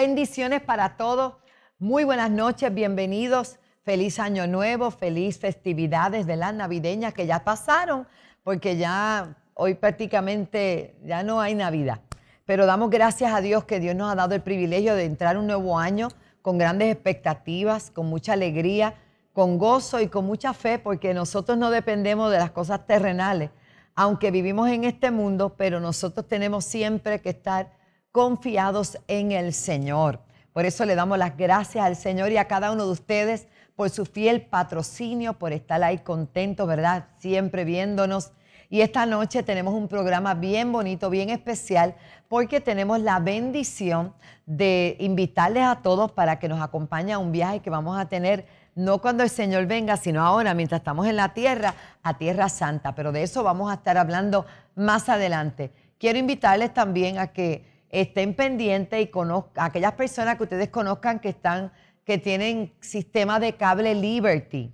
Bendiciones para todos. Muy buenas noches, bienvenidos. Feliz año nuevo, feliz festividades de las navideñas que ya pasaron, porque ya hoy prácticamente ya no hay Navidad. Pero damos gracias a Dios que Dios nos ha dado el privilegio de entrar un nuevo año con grandes expectativas, con mucha alegría, con gozo y con mucha fe, porque nosotros no dependemos de las cosas terrenales, aunque vivimos en este mundo, pero nosotros tenemos siempre que estar confiados en el Señor. Por eso le damos las gracias al Señor y a cada uno de ustedes por su fiel patrocinio, por estar ahí contento, ¿verdad? Siempre viéndonos. Y esta noche tenemos un programa bien bonito, bien especial, porque tenemos la bendición de invitarles a todos para que nos acompañen a un viaje que vamos a tener no cuando el Señor venga, sino ahora, mientras estamos en la tierra, a Tierra Santa. Pero de eso vamos a estar hablando más adelante. Quiero invitarles también a que estén pendientes y conozcan, aquellas personas que ustedes conozcan que están, que tienen sistema de cable Liberty.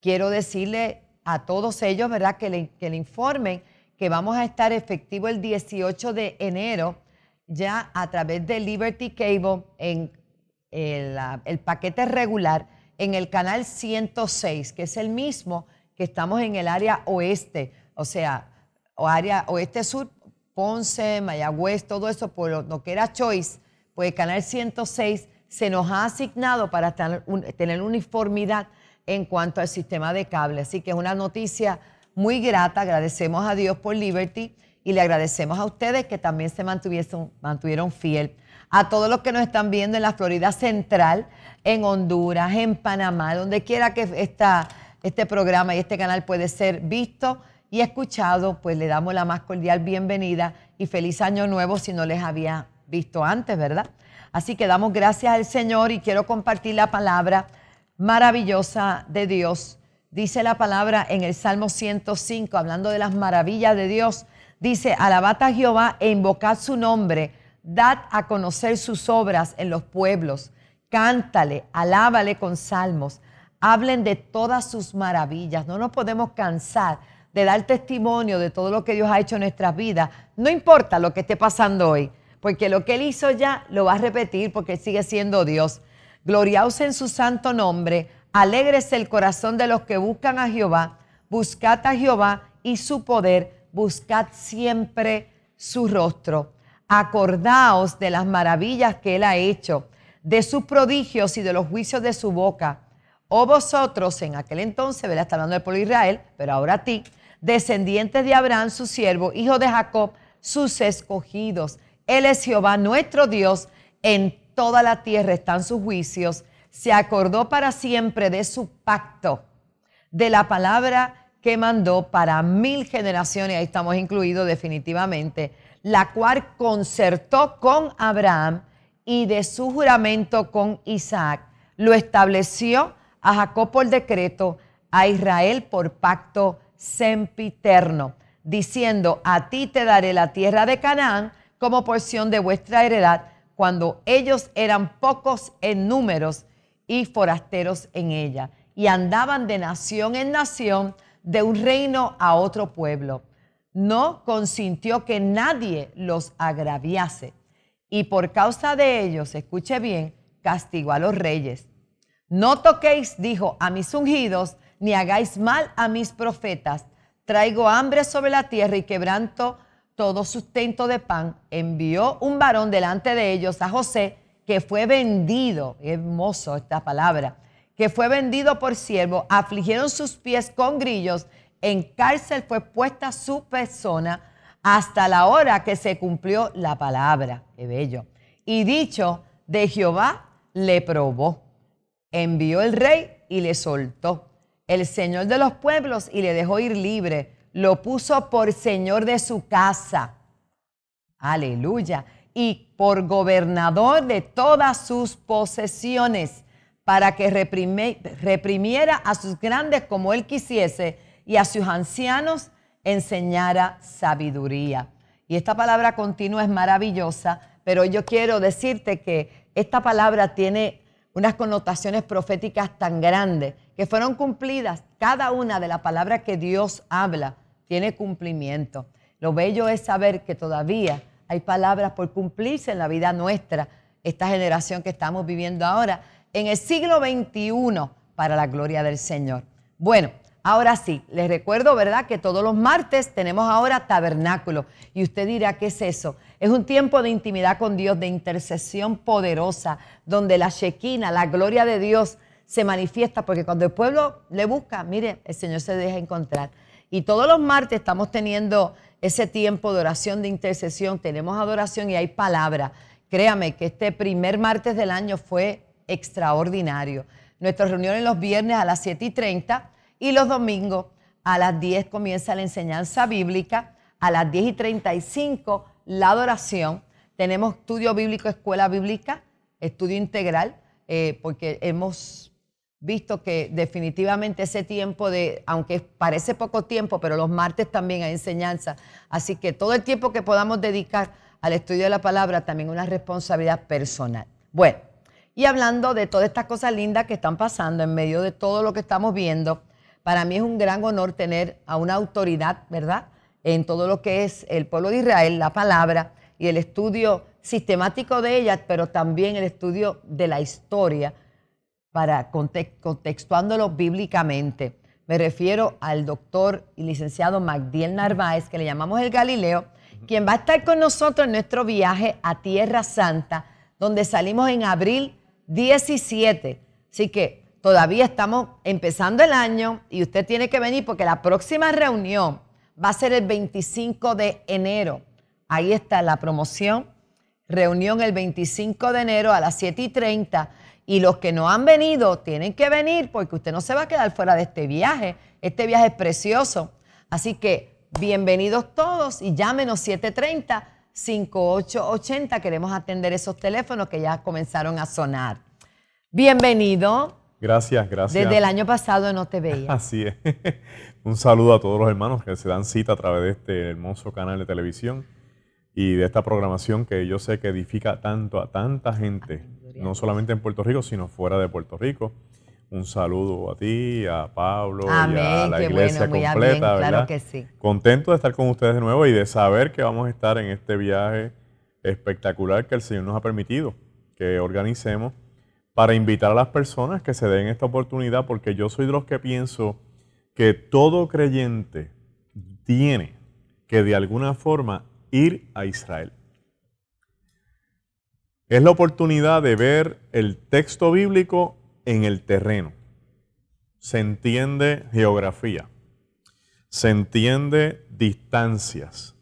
Quiero decirle a todos ellos, ¿verdad? Que le, informen que vamos a estar efectivo el 18 de enero ya a través de Liberty Cable en el, eh, el paquete regular en el canal 106, que es el mismo que estamos en el área oeste, o sea, o área oeste-sur, Ponce, Mayagüez, todo eso, por lo que era Choice, pues Canal 106 se nos ha asignado para tener uniformidad en cuanto al sistema de cable. Así que es una noticia muy grata. Agradecemos a Dios por Liberty y le agradecemos a ustedes que también se mantuvieron, fiel. A todos los que nos están viendo en la Florida Central, en Honduras, en Panamá, donde quiera que está este programa y este canal puede ser visto, y escuchado, pues le damos la más cordial bienvenida y feliz año nuevo si no les había visto antes, ¿verdad? Así que damos gracias al Señor y quiero compartir la palabra maravillosa de Dios. Dice la palabra en el Salmo 105, hablando de las maravillas de Dios. Dice, alabad a Jehová e invocad su nombre, dad a conocer sus obras en los pueblos, cántale, alábale con salmos, hablen de todas sus maravillas. No nos podemos cansar de dar testimonio de todo lo que Dios ha hecho en nuestras vidas, no importa lo que esté pasando hoy, porque lo que Él hizo ya lo va a repetir porque Él sigue siendo Dios. Gloriaos en su santo nombre, alegres el corazón de los que buscan a Jehová, buscad a Jehová y su poder, buscad siempre su rostro. Acordaos de las maravillas que Él ha hecho, de sus prodigios y de los juicios de su boca. O oh, vosotros, en aquel entonces, Verás, está hablando del pueblo de Israel, pero ahora a ti, descendientes de Abraham, su siervo, hijo de Jacob, sus escogidos. Él es Jehová nuestro Dios, en toda la tierra están sus juicios. Se acordó para siempre de su pacto, de la palabra que mandó para mil generaciones, ahí estamos incluidos definitivamente, la cual concertó con Abraham y de su juramento con Isaac. Lo estableció a Jacob por decreto, a Israel por pacto sempiterno, diciendo, a ti te daré la tierra de Canaán como porción de vuestra heredad, cuando ellos eran pocos en números y forasteros en ella, y andaban de nación en nación, de un reino a otro pueblo. No consintió que nadie los agraviase, y por causa de ellos, escuche bien, castigó a los reyes. No toquéis, dijo, a mis ungidos, ni hagáis mal a mis profetas. Traigo hambre sobre la tierra y quebranto todo sustento de pan. Envió un varón delante de ellos a José, que fue vendido, hermoso esta palabra, que fue vendido por siervo, afligieron sus pies con grillos, en cárcel fue puesta su persona hasta la hora que se cumplió la palabra. Qué bello. Y dicho de Jehová, le probó. Envió el rey y le soltó el Señor de los pueblos y le dejó ir libre. Lo puso por Señor de su casa. Aleluya. Y por gobernador de todas sus posesiones, para que reprimiera a sus grandes como él quisiese y a sus ancianos enseñara sabiduría. Y esta palabra continua es maravillosa, pero yo quiero decirte que esta palabra tiene unas connotaciones proféticas tan grandes que fueron cumplidas, cada una de las palabras que Dios habla tiene cumplimiento. Lo bello es saber que todavía hay palabras por cumplirse en la vida nuestra, esta generación que estamos viviendo ahora, en el siglo XXI, para la gloria del Señor. Bueno, ahora sí, les recuerdo, ¿verdad?, que todos los martes tenemos ahora tabernáculo. Y usted dirá, ¿qué es eso? Es un tiempo de intimidad con Dios, de intercesión poderosa, donde la Shekina, la gloria de Dios, se manifiesta, porque cuando el pueblo le busca, mire, el Señor se deja encontrar. Y todos los martes estamos teniendo ese tiempo de oración, de intercesión, tenemos adoración y hay palabra. Créame que este primer martes del año fue extraordinario. Nuestra reunión es los viernes a las 7 y 30 y los domingos a las 10 comienza la enseñanza bíblica, a las 10 y 35 la adoración. Tenemos estudio bíblico, escuela bíblica, estudio integral, eh, porque hemos visto que definitivamente ese tiempo de, aunque parece poco tiempo, pero los martes también hay enseñanza. Así que todo el tiempo que podamos dedicar al estudio de la palabra, también una responsabilidad personal. Bueno, y hablando de todas estas cosas lindas que están pasando en medio de todo lo que estamos viendo, para mí es un gran honor tener a una autoridad, ¿verdad? En todo lo que es el pueblo de Israel, la palabra y el estudio sistemático de ella, pero también el estudio de la historia para contextuándolo bíblicamente. Me refiero al doctor y licenciado Magdiel Narváez, que le llamamos el Galileo, quien va a estar con nosotros en nuestro viaje a Tierra Santa, donde salimos en abril 17. Así que todavía estamos empezando el año y usted tiene que venir porque la próxima reunión va a ser el 25 de enero. Ahí está la promoción. Reunión el 25 de enero a las 7 y 30 y los que no han venido tienen que venir porque usted no se va a quedar fuera de este viaje. Este viaje es precioso. Así que bienvenidos todos y llámenos 730-5880. Queremos atender esos teléfonos que ya comenzaron a sonar. Bienvenido. Gracias, gracias. Desde el año pasado no te veía. Así es. Un saludo a todos los hermanos que se dan cita a través de este hermoso canal de televisión y de esta programación que yo sé que edifica tanto a tanta gente no solamente en Puerto Rico, sino fuera de Puerto Rico. Un saludo a ti, a Pablo y a la iglesia completa, Claro que sí. Contento de estar con ustedes de nuevo y de saber que vamos a estar en este viaje espectacular que el Señor nos ha permitido que organicemos para invitar a las personas que se den esta oportunidad, porque yo soy de los que pienso que todo creyente tiene que de alguna forma ir a Israel es la oportunidad de ver el texto bíblico en el terreno. Se entiende geografía, se entiende distancias,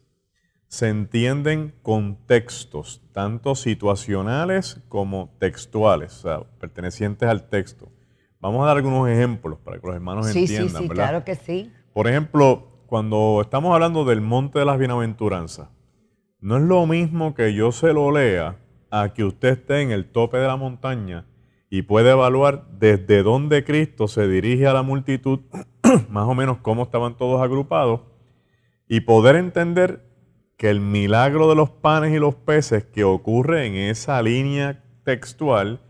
se entienden contextos, tanto situacionales como textuales, pertenecientes al texto. Vamos a dar algunos ejemplos para que los hermanos entiendan, sí, sí, ¿verdad? Claro que sí. Por ejemplo, cuando estamos hablando del monte de las bienaventuranzas, no es lo mismo que yo se lo lea a que usted esté en el tope de la montaña y puede evaluar desde dónde Cristo se dirige a la multitud, más o menos cómo estaban todos agrupados, y poder entender que el milagro de los panes y los peces que ocurre en esa línea textual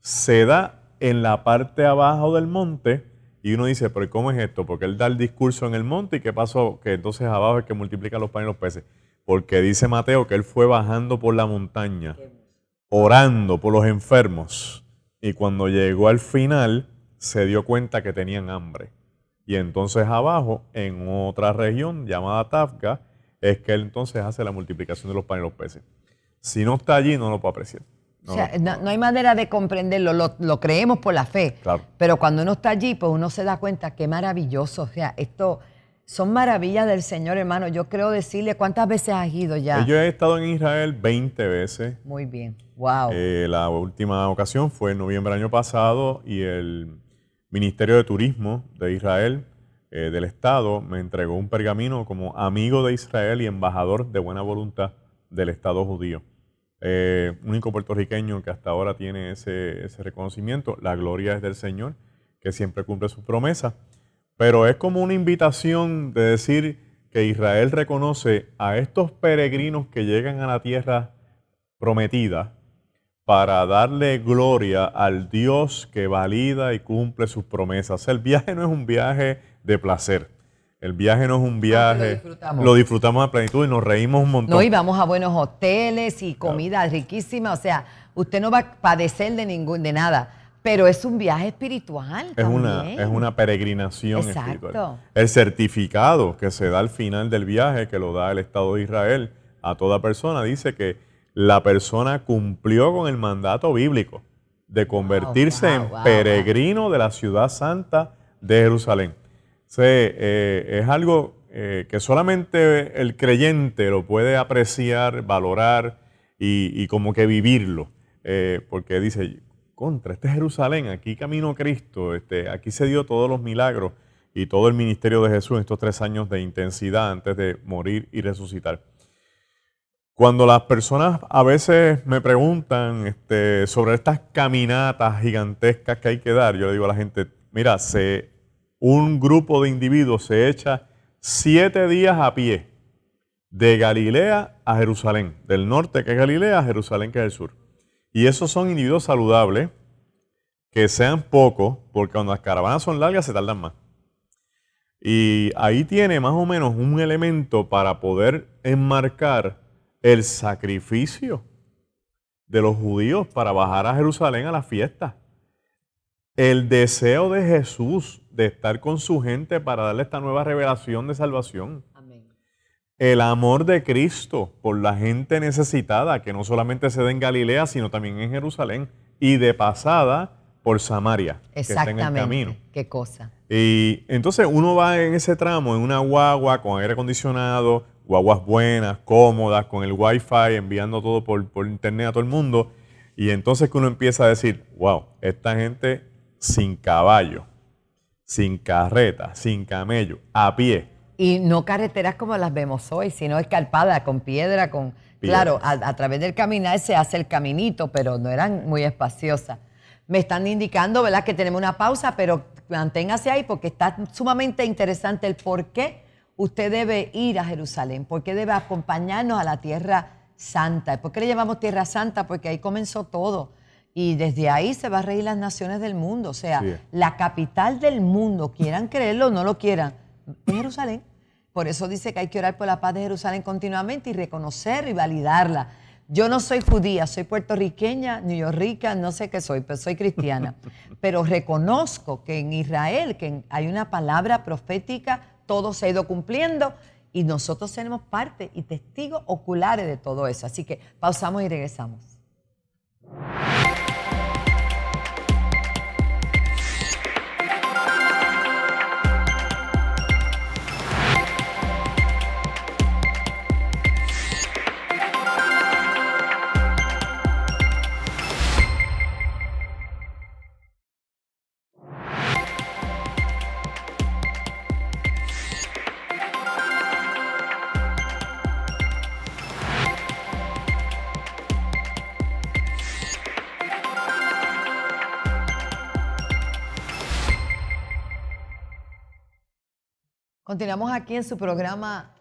se da en la parte abajo del monte. Y uno dice, pero ¿cómo es esto? Porque él da el discurso en el monte y qué pasó, que entonces abajo es que multiplica los panes y los peces. Porque dice Mateo que él fue bajando por la montaña orando por los enfermos y cuando llegó al final se dio cuenta que tenían hambre. Y entonces abajo, en otra región llamada Tafka, es que él entonces hace la multiplicación de los panes y los peces. Si no está allí, no lo puede apreciar. No, o sea, no, hay manera de comprenderlo, lo, creemos por la fe. Pero cuando uno está allí, pues uno se da cuenta qué maravilloso. O sea, esto, son maravillas del Señor, hermano. Yo creo decirle cuántas veces has ido ya. Yo he estado en Israel 20 veces. Muy bien, wow. Eh, la última ocasión fue en noviembre del año pasado y el Ministerio de Turismo de Israel, eh, del Estado, me entregó un pergamino como amigo de Israel y embajador de buena voluntad del Estado judío. Eh, único puertorriqueño que hasta ahora tiene ese, ese reconocimiento. La gloria es del Señor, que siempre cumple su promesa. Pero es como una invitación de decir que Israel reconoce a estos peregrinos que llegan a la tierra prometida para darle gloria al Dios que valida y cumple sus promesas. El viaje no es un viaje de placer. El viaje no es un ah, viaje. lo, disfrutamos. a plenitud y nos reímos un montón. No, y vamos a buenos hoteles y comida riquísima. O sea, usted no va a padecer de ningún, de nada. Pero es un viaje espiritual. Es, Una, es una peregrinación espiritual. El certificado que se da al final del viaje, que lo da el Estado de Israel a toda persona, dice que la persona cumplió con el mandato bíblico de convertirse en peregrino de la ciudad santa de Jerusalén. Eh, es algo eh, que solamente el creyente lo puede apreciar, valorar y, como que vivirlo. Eh, porque dice, contra, este Jerusalén, aquí camino Cristo, este, aquí se dio todos los milagros y todo el ministerio de Jesús en estos tres años de intensidad antes de morir y resucitar. Cuando las personas a veces me preguntan este, sobre estas caminatas gigantescas que hay que dar, yo le digo a la gente, mira, un grupo de individuos se echa siete días a pie de Galilea a Jerusalén, del norte que es Galilea a Jerusalén que es el sur. Y esos son individuos saludables, que sean pocos, porque cuando las caravanas son largas se tardan más. Y ahí tiene más o menos un elemento para poder enmarcar el sacrificio de los judíos para bajar a Jerusalén a la fiesta. El deseo de Jesús de estar con su gente para darle esta nueva revelación de salvación el amor de Cristo por la gente necesitada, que no solamente se da en Galilea, sino también en Jerusalén, y de pasada por Samaria, que está en el camino. Qué cosa. Y entonces uno va en ese tramo, en una guagua con aire acondicionado, guaguas buenas, cómodas, con el wifi, enviando todo por, internet a todo el mundo, y entonces que uno empieza a decir, wow, esta gente sin caballo, sin carreta, sin camello, a pie y no carreteras como las vemos hoy, sino escarpadas, con piedra, con... Claro, a, través del caminar se hace el caminito, pero no eran muy espaciosas. Me están indicando, ¿verdad?, que tenemos una pausa, pero manténgase ahí porque está sumamente interesante el por qué usted debe ir a Jerusalén, por qué debe acompañarnos a la Tierra Santa. ¿Por qué le llamamos Tierra Santa? Porque ahí comenzó todo. Y desde ahí se van a reír las naciones del mundo. O sea, la capital del mundo, quieran creerlo o no lo quieran, Jerusalén. Por eso dice que hay que orar por la paz de Jerusalén continuamente y reconocer y validarla. Yo no soy judía, soy puertorriqueña, rica, no sé qué soy, pero soy cristiana. Pero reconozco que en Israel que hay una palabra profética, todo se ha ido cumpliendo y nosotros tenemos parte y testigos oculares de todo eso. Así que pausamos y regresamos. Continuamos aquí en su programa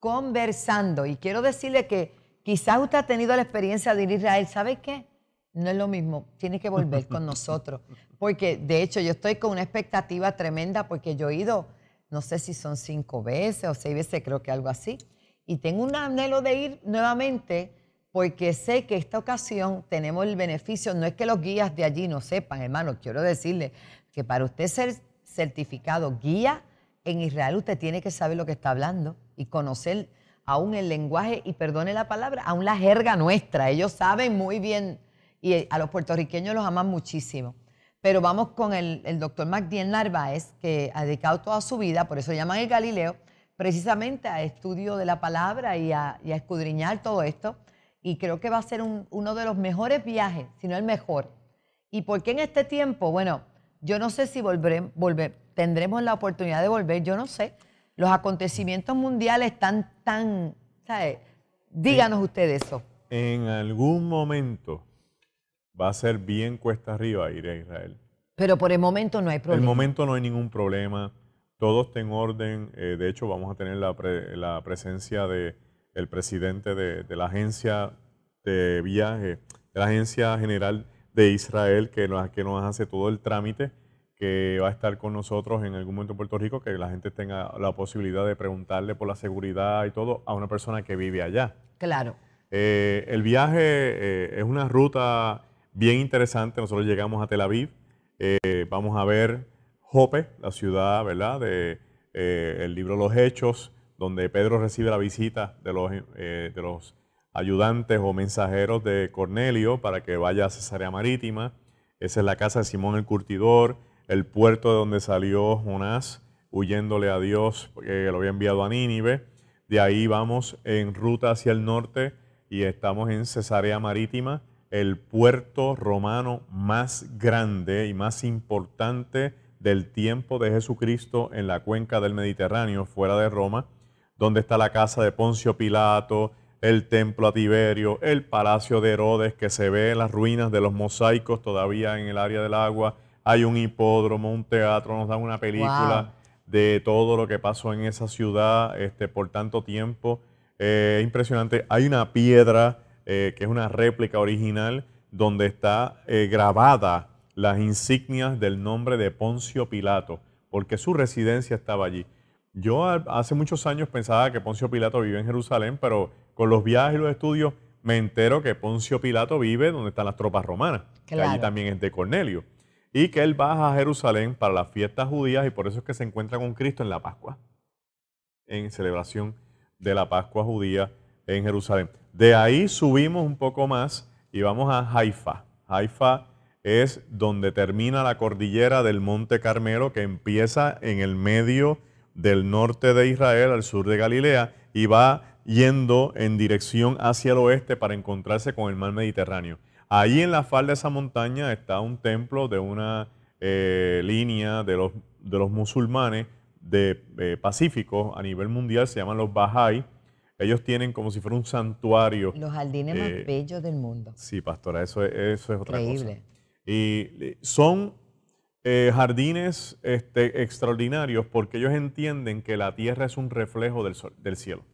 conversando y quiero decirle que quizás usted ha tenido la experiencia de ir a Israel, ¿sabe qué? No es lo mismo, tiene que volver con nosotros, porque de hecho yo estoy con una expectativa tremenda porque yo he ido, no sé si son cinco veces o seis veces, creo que algo así, y tengo un anhelo de ir nuevamente porque sé que esta ocasión tenemos el beneficio, no es que los guías de allí no sepan, hermano, quiero decirle que para usted ser certificado guía, en Israel usted tiene que saber lo que está hablando y conocer aún el lenguaje y perdone la palabra, aún la jerga nuestra. Ellos saben muy bien y eh, a los puertorriqueños los aman muchísimo. Pero vamos con el, doctor Magdien Narváez, que ha dedicado toda su vida, por eso llaman el Galileo, precisamente a estudio de la palabra y a, escudriñar todo esto. Y creo que va a ser uno de los mejores viajes, si no el mejor. ¿Y por qué en este tiempo? Bueno, yo no sé si volveré, tendremos la oportunidad de volver, yo no sé. Los acontecimientos mundiales están tan, Díganos ustedes eso. En algún momento va a ser bien cuesta arriba ir a Israel. Pero por el momento no hay problema. el momento no hay ningún problema. Todo está en orden. Eh, de hecho, vamos a tener la, presencia del el presidente de, la agencia de viaje, de la agencia general de Israel, que que nos hace todo el trámite que va a estar con nosotros en algún momento en Puerto Rico, que la gente tenga la posibilidad de preguntarle por la seguridad y todo a una persona que vive allá. Claro. Eh, el viaje eh, es una ruta bien interesante. Nosotros llegamos a Tel Aviv, eh, vamos a ver Jope, la ciudad, ¿verdad? De el libro Los Hechos, donde Pedro recibe la visita de los ayudantes o mensajeros de Cornelio para que vaya a Cesarea Marítima. Esa es la casa de Simón el Curtidor el puerto de donde salió Jonás huyéndole a Dios, porque lo había enviado a Nínive. De ahí vamos en ruta hacia el norte y estamos en Cesarea Marítima, el puerto romano más grande y más importante del tiempo de Jesucristo en la cuenca del Mediterráneo, fuera de Roma, donde está la casa de Poncio Pilato, el templo a Tiberio, el palacio de Herodes que se ve en las ruinas de los mosaicos todavía en el área del agua, hay un hipódromo, un teatro, nos dan una película de todo lo que pasó en esa ciudad este, por tanto tiempo. Eh, es impresionante. Hay una piedra eh, que es una réplica original donde está eh, grabada las insignias del nombre de Poncio Pilato, porque su residencia estaba allí. Yo hace muchos años pensaba que Poncio Pilato vive en Jerusalén, pero con los viajes y los estudios me entero que Poncio Pilato vive donde están las tropas romanas, que allí también es de Cornelio y que él baja a Jerusalén para las fiestas judías y por eso es que se encuentra con Cristo en la Pascua, en celebración de la Pascua judía en Jerusalén. De ahí subimos un poco más y vamos a Haifa. Haifa es donde termina la cordillera del Monte Carmelo que empieza en el medio del norte de Israel al sur de Galilea y va yendo en dirección hacia el oeste para encontrarse con el mar Mediterráneo. Ahí en la falda de esa montaña está un templo de una eh, línea de los, de los, musulmanes de eh, pacíficos a nivel mundial, se llaman los Bahá'í. Ellos tienen como si fuera un santuario. Los jardines más eh, bellos del mundo. Sí, pastora, eso es, eso es otra Increíble. Y son jardines este, extraordinarios porque ellos entienden que la tierra es un reflejo del, del cielo.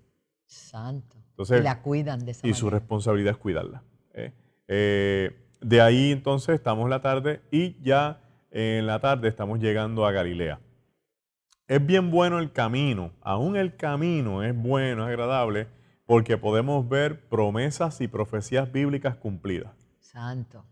Santo. y la cuidan de esa Y su responsabilidad es cuidarla. ¿eh? Eh, de ahí entonces estamos la tarde y ya en la tarde estamos llegando a Galilea. Es bien bueno el camino, aún el camino es bueno, es agradable, porque podemos ver promesas y profecías bíblicas cumplidas. Santo.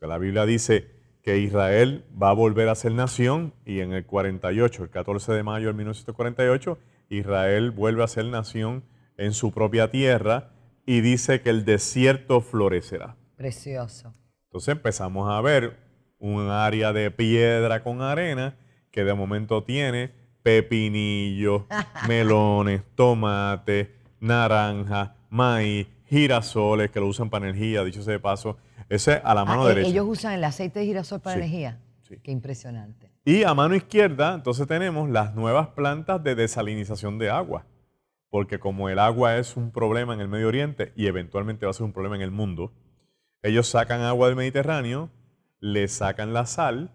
La Biblia dice que Israel va a volver a ser nación y en el 48, el 14 de mayo de 1948, Israel vuelve a ser nación en su propia tierra y dice que el desierto florecerá. Precioso. Entonces empezamos a ver un área de piedra con arena que de momento tiene pepinillos, melones, tomates, naranja, maíz, girasoles que lo usan para energía, dicho sea de paso. Ese a la ah, mano eh, derecha. Ellos usan el aceite de girasol para energía. Sí. Qué impresionante. Y a mano izquierda, entonces tenemos las nuevas plantas de desalinización de agua. Porque como el agua es un problema en el Medio Oriente y eventualmente va a ser un problema en el mundo, ellos sacan agua del Mediterráneo, le sacan la sal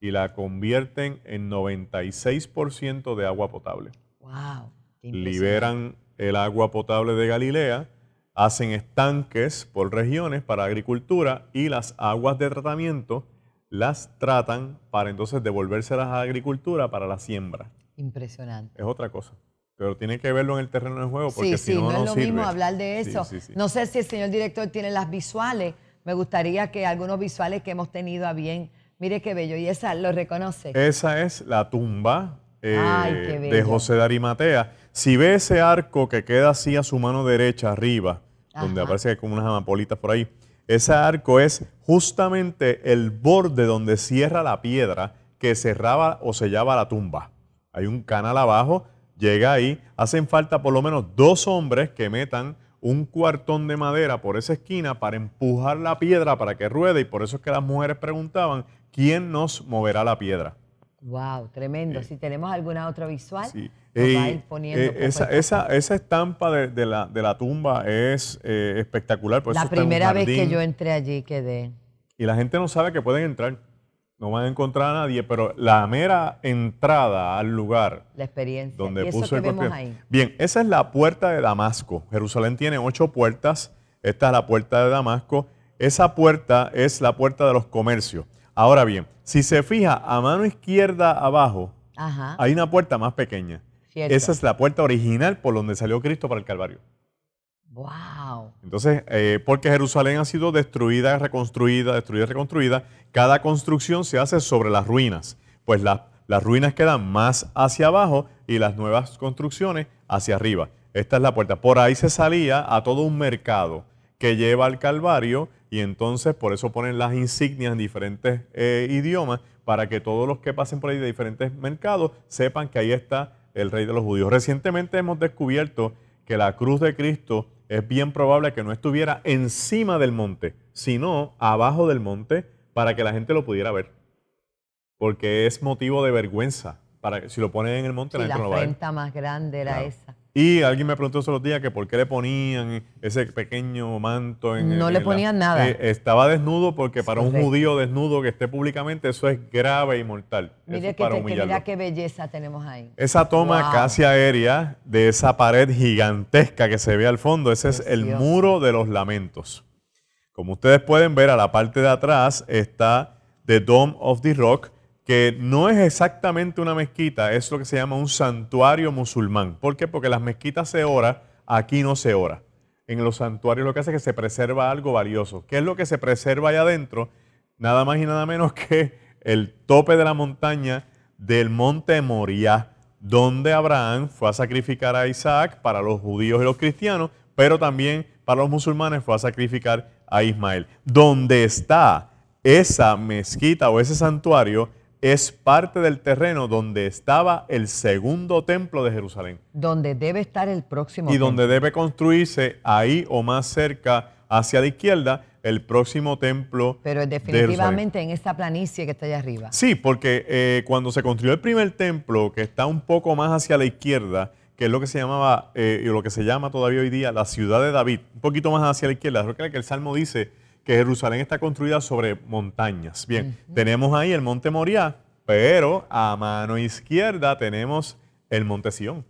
y la convierten en 96% de agua potable. ¡Wow! Liberan el agua potable de Galilea, hacen estanques por regiones para agricultura y las aguas de tratamiento las tratan para entonces devolvérselas a la agricultura para la siembra. Impresionante. Es otra cosa pero tiene que verlo en el terreno de juego porque sí, si sí, no, no, es lo mismo hablar de eso. no sé si el señor director tiene las visuales. Me gustaría que algunos visuales que hemos tenido a bien. Mire qué bello. Y esa lo reconoce. Esa es la tumba eh, de José de Arimatea. Si ve ese arco que queda así a su mano derecha arriba, donde aparece como unas amapolitas por ahí, ese arco es justamente el borde donde cierra la piedra que cerraba o sellaba la tumba. Hay un canal abajo llega ahí, hacen falta por lo menos dos hombres que metan un cuartón de madera por esa esquina para empujar la piedra para que ruede y por eso es que las mujeres preguntaban, ¿quién nos moverá la piedra? Wow, tremendo. Eh, si tenemos alguna otra visual, va a ir eh, poniendo. Eh, esa, estampa de, la, tumba es espectacular. Por la primera vez que yo entré allí quedé. Y la gente no sabe que pueden entrar no van a encontrar a nadie, pero la mera entrada al lugar. La experiencia. Donde puso el Bien, esa es la puerta de Damasco. Jerusalén tiene ocho puertas. Esta es la puerta de Damasco. Esa puerta es la puerta de los comercios. Ahora bien, si se fija a mano izquierda abajo, hay una puerta más pequeña. Esa es la puerta original por donde salió Cristo para el Calvario. Wow. Entonces, eh, porque Jerusalén ha sido destruida, reconstruida, destruida, reconstruida, cada construcción se hace sobre las ruinas. Pues las ruinas quedan más hacia abajo y las nuevas construcciones hacia arriba. Esta es la puerta. Por ahí se salía a todo un mercado que lleva al Calvario y entonces por eso ponen las insignias en diferentes eh, idiomas para que todos los que pasen por ahí de diferentes mercados sepan que ahí está el rey de los judíos. Recientemente hemos descubierto que la cruz de Cristo es bien probable que no estuviera encima del monte, sino abajo del monte para que la gente lo pudiera ver. Porque es motivo de vergüenza. Para que, si lo ponen en el monte, la gente lo va a ver. La más grande era esa. Y alguien me preguntó esos días que por qué le ponían ese pequeño manto en No le ponían nada. Eh, estaba desnudo porque para un judío desnudo que esté públicamente eso es grave y mortal. Mire qué belleza tenemos ahí. Esa toma casi aérea de esa pared gigantesca que se ve al fondo, ese es el muro de los lamentos. Como ustedes pueden ver, a la parte de atrás está The Dome of the Rock, que no es exactamente una mezquita, es lo que se llama un santuario musulmán. ¿Por qué? Porque las mezquitas se ora, aquí no se ora. En los santuarios lo que hace es que se preserva algo valioso. ¿Qué es lo que se preserva allá adentro? Nada más y nada menos que el tope de la montaña del monte Moriah, donde Abraham fue a sacrificar a Isaac para los judíos y los cristianos, pero también para los musulmanes fue a sacrificar a Ismael. ¿Dónde está esa mezquita o ese santuario, es parte del terreno donde estaba el segundo templo de Jerusalén. Donde debe estar el próximo. Y donde debe construirse ahí o más cerca hacia la izquierda el próximo templo. Pero definitivamente en esta planicie que está allá arriba. Sí, porque eh, cuando se construyó el primer templo, que está un poco más hacia la izquierda, que es lo que se llamaba, eh, lo que se llama todavía hoy día la ciudad de David, un poquito más hacia la izquierda, creo que el Salmo dice que Jerusalén está construida sobre montañas. Bien, tenemos ahí el monte Moriah, pero a mano izquierda tenemos el monte Sión.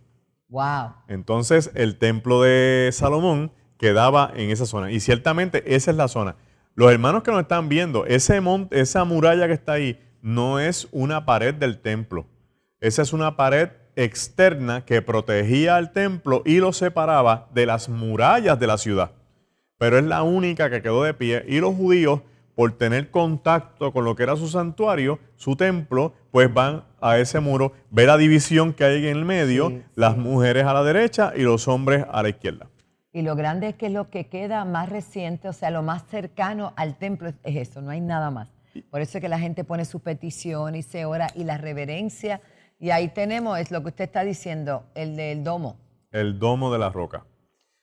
Wow. Entonces, el templo de Salomón quedaba en esa zona. Y ciertamente esa es la zona. Los hermanos que nos están viendo, ese esa muralla que está ahí no es una pared del templo. Esa es una pared externa que protegía al templo y lo separaba de las murallas de la ciudad pero es la única que quedó de pie y los judíos por tener contacto con lo que era su santuario, su templo, pues van a ese muro, ve la división que hay en el medio, las mujeres a la derecha y los hombres a la izquierda. Y lo grande es que lo que queda más reciente, o sea, lo más cercano al templo es eso, no hay nada más. Por eso es que la gente pone su petición y se ora y la reverencia. Y ahí tenemos, es lo que usted está diciendo, el del domo. El domo de la roca.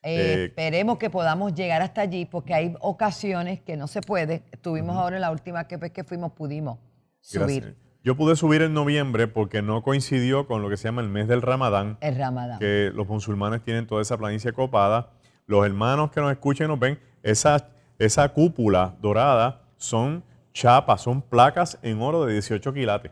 Eh, eh, esperemos que podamos llegar hasta allí porque hay ocasiones que no se puede. Tuvimos ahora en la última que, que fuimos, pudimos subir. Yo pude subir en noviembre porque no coincidió con lo que se llama el mes del Ramadán. El Ramadán. Que los musulmanes tienen toda esa planicie copada. Los hermanos que nos escuchen nos ven, esa, esa cúpula dorada son chapas, son placas en oro de 18 quilates.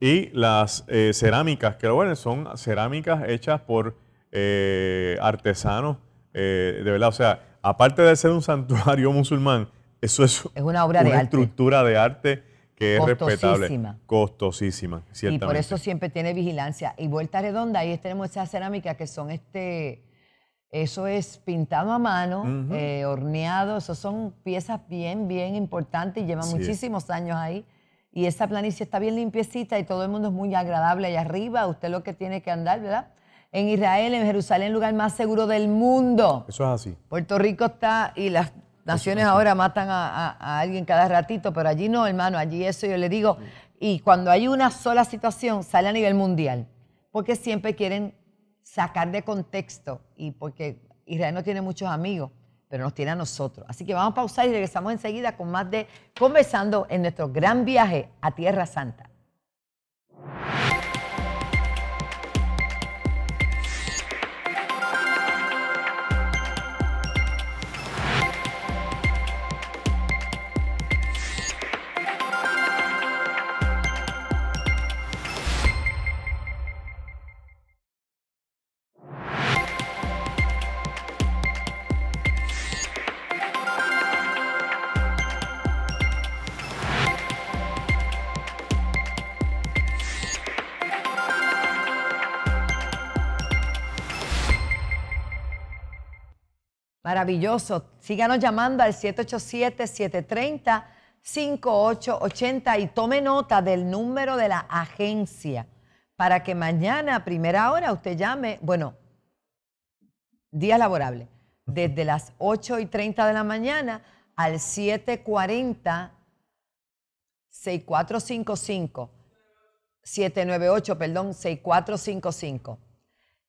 Y las eh, cerámicas, que lo bueno, son cerámicas hechas por eh, artesanos, eh, de verdad, o sea, aparte de ser un santuario musulmán, eso es, una, obra estructura de arte que es respetable. Costosísima, Y por eso siempre tiene vigilancia. Y vuelta redonda, ahí tenemos esas cerámicas que son este... Eso es pintado a mano, eh, horneado, eso son piezas bien, bien importantes y llevan muchísimos años ahí. Y esa planicie está bien limpiecita y todo el mundo es muy agradable allá arriba. Usted lo que tiene que andar, ¿verdad? en Israel, en Jerusalén, lugar más seguro del mundo. Eso es así. Puerto Rico está y las naciones ahora matan a, alguien cada ratito, pero allí no, hermano, allí eso yo le digo. Y cuando hay una sola situación, sale a nivel mundial, porque siempre quieren sacar de contexto y porque Israel no tiene muchos amigos, pero nos tiene a nosotros. Así que vamos a pausar y regresamos enseguida con más de Conversando en nuestro gran viaje a Tierra Santa. maravilloso. Síganos llamando al 787-730-5880 y tome nota del número de la agencia para que mañana a primera hora usted llame, bueno, día laborable, desde las 8 y 30 de la mañana al 740 6455 798, perdón, 6455.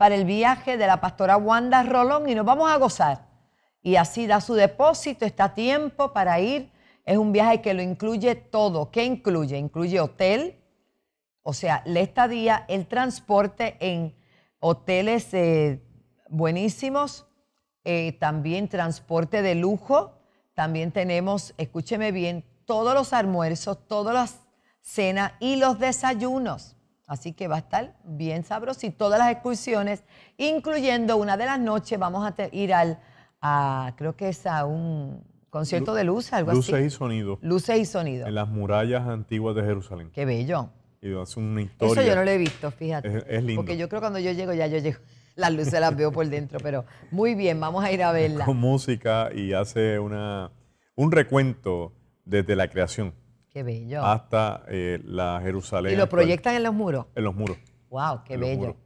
para el viaje de la pastora Wanda Rolón y nos vamos a gozar. Y así da su depósito, está tiempo para ir. Es un viaje que lo incluye todo. ¿Qué incluye? Incluye hotel, o sea, la estadía, el transporte en hoteles eh, buenísimos, eh, también transporte de lujo, también tenemos, escúcheme bien, todos los almuerzos, todas las cenas y los desayunos. Así que va a estar bien sabroso y todas las excursiones, incluyendo una de las noches, vamos a ir al, a, creo que es a un concierto de luz, algo luces así. Luces y sonido. Luces y sonido. En las murallas antiguas de Jerusalén. Qué bello. Y hace una historia. Eso yo no lo he visto, fíjate. Es, lindo. Porque yo creo que cuando yo llego, ya yo llego. Las luces las veo por dentro, pero muy bien, vamos a ir a verla. Con música y hace un recuento desde la creación. Qué bello. hasta eh, la Jerusalén. ¿Y lo proyectan en los muros? En los muros. ¡Wow! ¡Qué bello!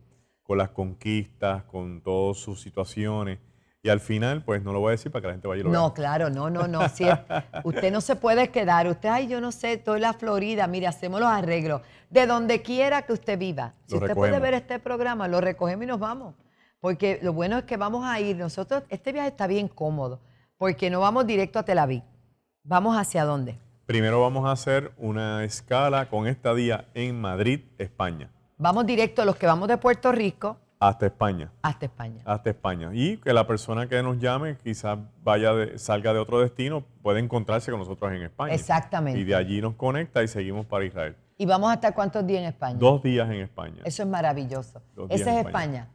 con las conquistas, con todas sus situaciones. Y al final, pues no lo voy a decir para que la gente vaya y lo No, claro, no, no, no. usted no se puede quedar. Usted, ay, yo no sé, estoy en la Florida. Mire, hacemos los arreglos. De donde quiera que usted viva. Si usted puede ver este programa, lo recogemos y nos vamos. Porque lo bueno es que vamos a ir. Nosotros, este viaje está bien cómodo. Porque no vamos directo a Tel Aviv. Vamos hacia dónde? Primero vamos a hacer una escala con esta día en Madrid, España. Vamos directo a los que vamos de Puerto Rico. Hasta España. Hasta España. Hasta España. Y que la persona que nos llame quizás vaya de, salga de otro destino, puede encontrarse con nosotros en España. Exactamente. Y de allí nos conecta y seguimos para Israel. ¿Y vamos a estar cuántos días en España? Dos días en España. Eso es maravilloso. Esa es España.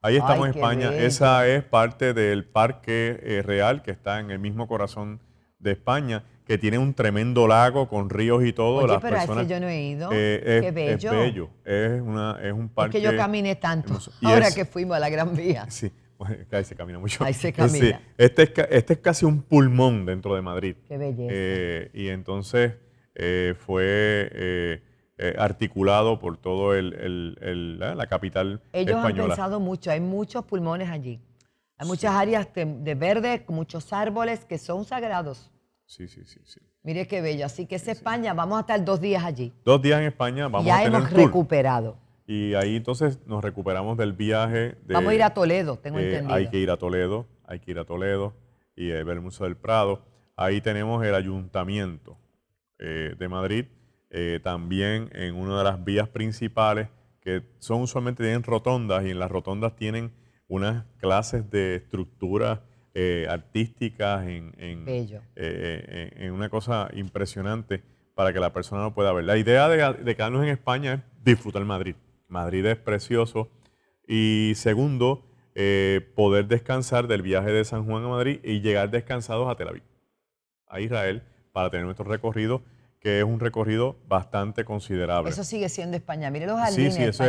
Ahí estamos en España. Esa es parte del Parque eh, Real que está en el mismo corazón de España que tiene un tremendo lago con ríos y todo. Oye, pero personas, ese yo no he ido. Eh, es, Qué bello. Es una, es un parque. Es que yo caminé tanto. ahora que fuimos a la Gran Vía. Sí, ahí se camina mucho. Ahí se camina. este, es, este es casi un pulmón dentro de Madrid. Qué belleza. Eh, y entonces eh, fue eh, articulado por todo el, la, capital Ellos española. Ellos han pensado mucho. Hay muchos pulmones allí. Hay muchas áreas de verde, muchos árboles que son sagrados. Sí, sí, sí, sí. Mire qué bello. Así que es España, vamos a estar dos días allí. Dos días en España, vamos ya a hemos recuperado. Y ahí entonces nos recuperamos del viaje. De, vamos a ir a Toledo, tengo eh, entendido. Hay que ir a Toledo, hay que ir a Toledo y eh, ver el Museo del Prado. Ahí tenemos el Ayuntamiento eh, de Madrid, también en una de las vías principales que son usualmente tienen rotondas y en las rotondas tienen unas clases de estructuras eh, artísticas, en, eh, eh, en, en, una cosa impresionante para que la persona no pueda ver. La idea de, quedarnos en España es disfrutar Madrid. Madrid es precioso. Y segundo, poder descansar del viaje de San Juan a Madrid y llegar descansados a Tel Aviv, a Israel, para tener nuestro recorrido, que es un recorrido bastante considerable. Eso sigue siendo España. Mire los jardines. Sí,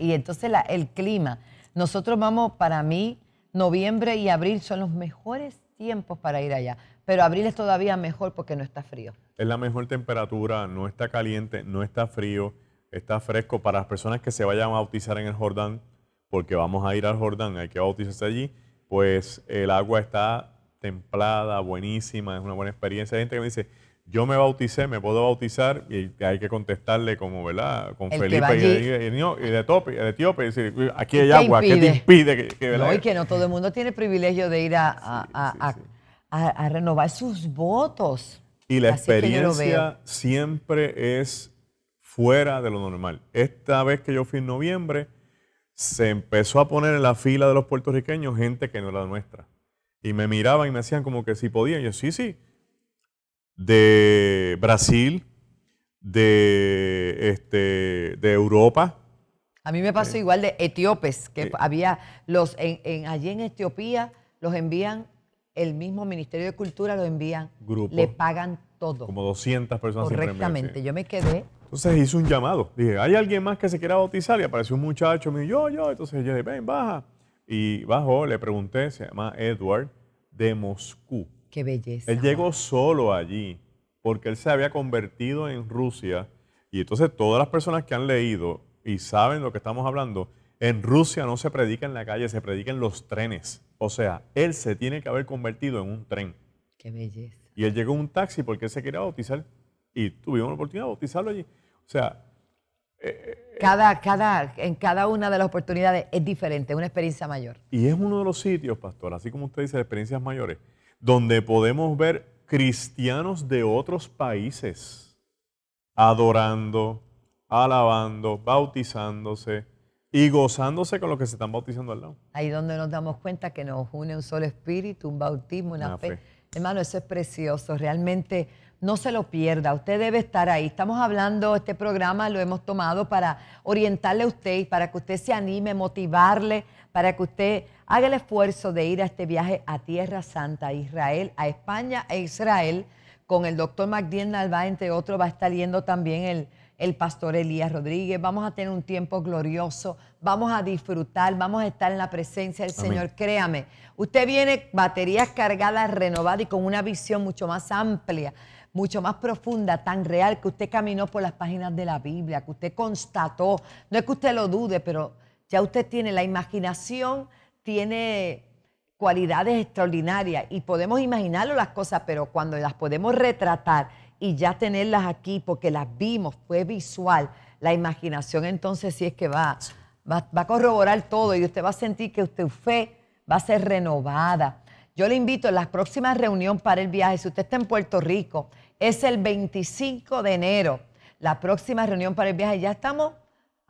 Y entonces el clima. Nosotros vamos, para mí, noviembre y abril son los mejores tiempos para ir allá. Pero abril es todavía mejor porque no está frío. Es la mejor temperatura, no está caliente, no está frío, está fresco para las personas que se vayan a bautizar en el Jordán, porque vamos a ir al Jordán, hay que bautizarse allí, pues el agua está templada, buenísima, es una buena experiencia. Hay gente que me dice, yo me bauticé, me puedo bautizar y hay que contestarle como, ¿verdad? Con Felipe y, de, y decir, aquí hay agua, ¿qué te impide? Que, no, y que no todo el mundo tiene privilegio de ir a, renovar sus votos. Y la experiencia siempre es fuera de lo normal. Esta vez que yo fui en noviembre, se empezó a poner en la fila de los puertorriqueños gente que no era nuestra. Y me miraban y me hacían como que si podían. yo, sí, sí de Brasil, de, este, de Europa. A mí me pasó igual de etíopes, que eh. había los en, allí en Etiopía los envían el mismo Ministerio de Cultura los envían, Grupo. le pagan todo. Como 200 personas. Correctamente, yo me quedé. Entonces hice un llamado. Dije, ¿hay alguien más que se quiera bautizar? Y apareció un muchacho, me dijo, yo, yo. Entonces yo dije, ven, baja. Y bajó, le pregunté, se llama Edward de Moscú. Qué belleza. Él llegó solo allí porque él se había convertido en Rusia y entonces todas las personas que han leído y saben lo que estamos hablando, en Rusia no se predica en la calle, se predica en los trenes. O sea, él se tiene que haber convertido en un tren. Qué belleza. Y él llegó en un taxi porque él se quería bautizar y tuvimos la oportunidad de bautizarlo allí. O sea, eh, eh, cada, cada, en cada una de las oportunidades es diferente, es una experiencia mayor. Y es uno de los sitios, pastor, así como usted dice, de experiencias mayores donde podemos ver cristianos de otros países adorando, alabando, bautizándose y gozándose con los que se están bautizando al lado. Ahí donde nos damos cuenta que nos une un solo espíritu, un bautismo, una, fe. fe. Hermano, eso es precioso, realmente no se lo pierda, usted debe estar ahí. Estamos hablando, este programa lo hemos tomado para orientarle a usted y para que usted se anime, motivarle para que usted haga el esfuerzo de ir a este viaje a Tierra Santa, a Israel, a España e Israel. Con el doctor Magdiel Nalva, entre otros, va a estar yendo también el, el pastor Elías Rodríguez. Vamos a tener un tiempo glorioso, vamos a disfrutar, vamos a estar en la presencia del Señor. Créame, usted viene baterías cargadas, renovadas y con una visión mucho más amplia, mucho más profunda, tan real que usted caminó por las páginas de la Biblia, que usted constató, no es que usted lo dude, pero ya usted tiene la imaginación, tiene cualidades extraordinarias y podemos imaginarlo las cosas, pero cuando las podemos retratar y ya tenerlas aquí porque las vimos, fue visual, la imaginación entonces sí es que va, va, a corroborar todo y usted va a sentir que usted, fe va a ser renovada. Yo le invito a la próxima reunión para el viaje, si usted está en Puerto Rico, es el 25 de enero. La próxima reunión para el viaje, ya estamos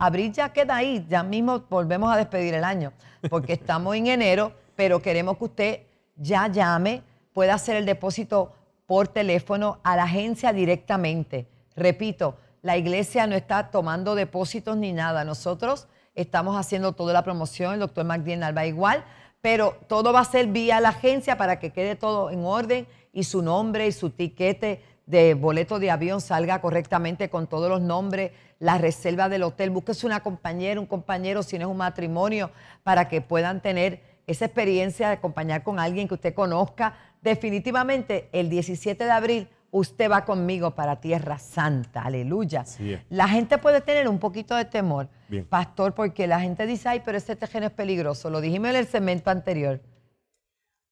Abril ya queda ahí, ya mismo volvemos a despedir el año, porque estamos en enero, pero queremos que usted ya llame, pueda hacer el depósito por teléfono a la agencia directamente. Repito, la iglesia no está tomando depósitos ni nada. Nosotros estamos haciendo toda la promoción, el doctor McDonald va igual, pero todo va a ser vía la agencia para que quede todo en orden y su nombre y su tiquete de boleto de avión salga correctamente con todos los nombres, la reserva del hotel, búsquese una compañera, un compañero, si no es un matrimonio, para que puedan tener esa experiencia de acompañar con alguien que usted conozca. Definitivamente, el 17 de abril usted va conmigo para Tierra Santa, aleluya. la gente puede tener un poquito de temor, pastor, porque la gente dice, ay, pero ese tejeno es peligroso. Lo dijimos en el segmento anterior.